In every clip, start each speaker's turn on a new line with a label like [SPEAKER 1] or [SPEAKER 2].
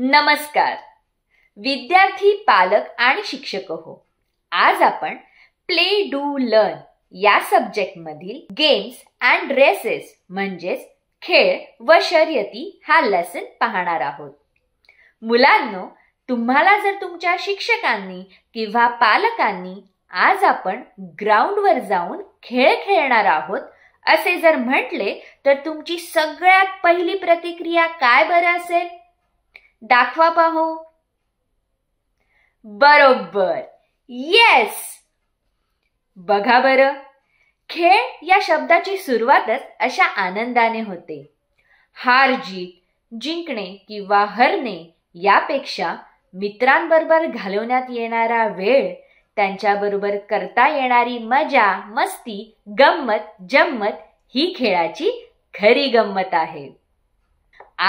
[SPEAKER 1] नमस्कार विद्यार्थी पालक आणि शिक्षक हो आज आपण प्ले डू लर्न या सब्जेक्ट मधील गेम्स अँड रेसेस म्हणजेच खेळ व शर्यती हा लेसन पाहणार आहोत मुलांनो तुम्हाला जर तुमच्या शिक्षकांनी किंवा पालकांनी आज आपण ग्राउंडवर जाऊन खेळ खेळणार आहोत असे जर म्हटले तर तुमची सगळ्यात पहिली प्रतिक्रिया काय बरं असेल दाखवा पाहू बरोबर येस बघा बरं खेळ या शब्दाची सुरुवातच अशा आनंदाने होते हार जीत जिंकणे किंवा हरणे यापेक्षा मित्रांबरोबर घालवण्यात येणारा वेळ त्यांच्याबरोबर करता येणारी मजा मस्ती गंमत जम्मत ही खेळाची खरी गंमत आहे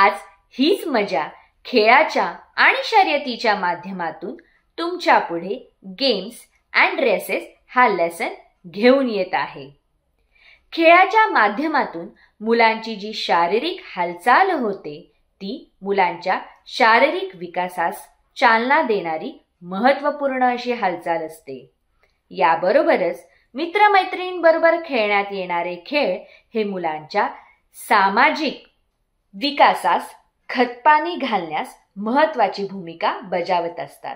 [SPEAKER 1] आज हीच मजा खेळाच्या आणि शर्यतीच्या माध्यमातून तुमच्या पुढे गेम्स अँड रेसेस हा लेसन घेऊन येत आहे खेळाच्या माध्यमातून मुलांची जी शारीरिक हालचाल होते ती मुलांच्या शारीरिक विकासास चालना देणारी महत्त्वपूर्ण अशी हालचाल असते याबरोबरच मित्रमैत्रिणींबरोबर खेळण्यात येणारे खेळ हे मुलांच्या सामाजिक विकासास खतपाणी घालण्यास महत्त्वाची भूमिका बजावत असतात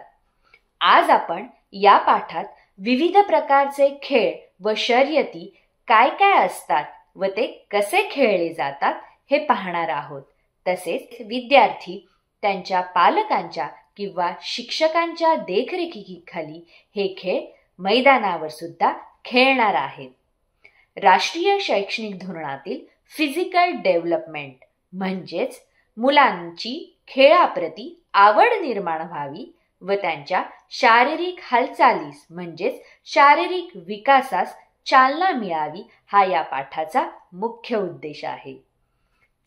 [SPEAKER 1] आज आपण या पाठात विविध प्रकारचे खेळ व शर्यती काय काय असतात व ते कसे खेळले जातात हे पाहणार आहोत तसेच विद्यार्थी त्यांच्या पालकांच्या किंवा शिक्षकांच्या देखरेखीखाली हे खेळ मैदानावर सुद्धा खेळणार आहेत राष्ट्रीय शैक्षणिक धोरणातील फिजिकल डेव्हलपमेंट म्हणजेच मुलांची खेळाप्रती आवड निर्माण व्हावी व त्यांच्या शारीरिक हालचालीस म्हणजेच शारीरिक विकासास चालना मिळावी हा या पाठाचा मुख्य उद्देश आहे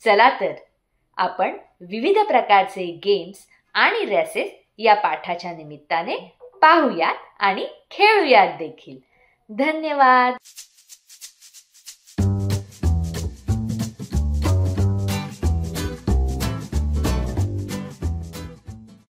[SPEAKER 1] चला तर आपण विविध प्रकारचे गेम्स आणि रेसेस या पाठाच्या निमित्ताने पाहूयात आणि खेळूयात देखील धन्यवाद